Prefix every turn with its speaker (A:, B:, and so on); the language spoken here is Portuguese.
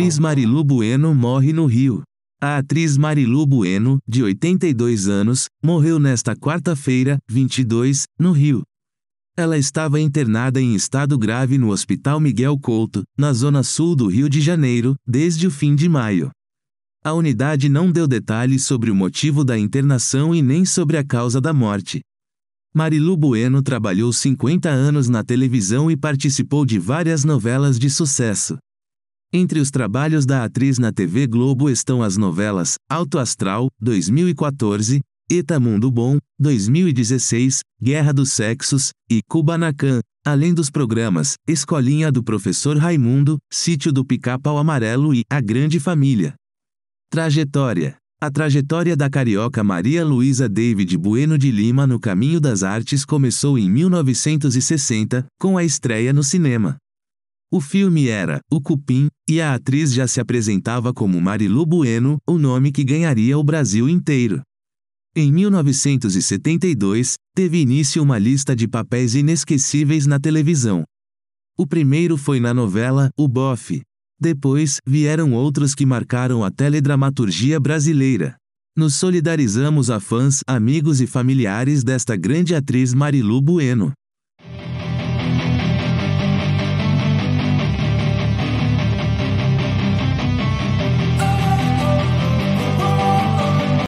A: atriz Marilu Bueno morre no Rio. A atriz Marilu Bueno, de 82 anos, morreu nesta quarta-feira, 22, no Rio. Ela estava internada em estado grave no Hospital Miguel Couto, na zona sul do Rio de Janeiro, desde o fim de maio. A unidade não deu detalhes sobre o motivo da internação e nem sobre a causa da morte. Marilu Bueno trabalhou 50 anos na televisão e participou de várias novelas de sucesso. Entre os trabalhos da atriz na TV Globo estão as novelas Alto Astral, 2014, Eta Mundo Bom, 2016, Guerra dos Sexos e Kubanacan, além dos programas Escolinha do Professor Raimundo, Sítio do Picapau Amarelo e A Grande Família. Trajetória a trajetória da carioca Maria Luísa David Bueno de Lima no caminho das artes começou em 1960, com a estreia no cinema. O filme era O Cupim, e a atriz já se apresentava como Marilu Bueno, o nome que ganharia o Brasil inteiro. Em 1972, teve início uma lista de papéis inesquecíveis na televisão. O primeiro foi na novela O Bofe. Depois, vieram outros que marcaram a teledramaturgia brasileira. Nos solidarizamos a fãs, amigos e familiares desta grande atriz Marilu Bueno.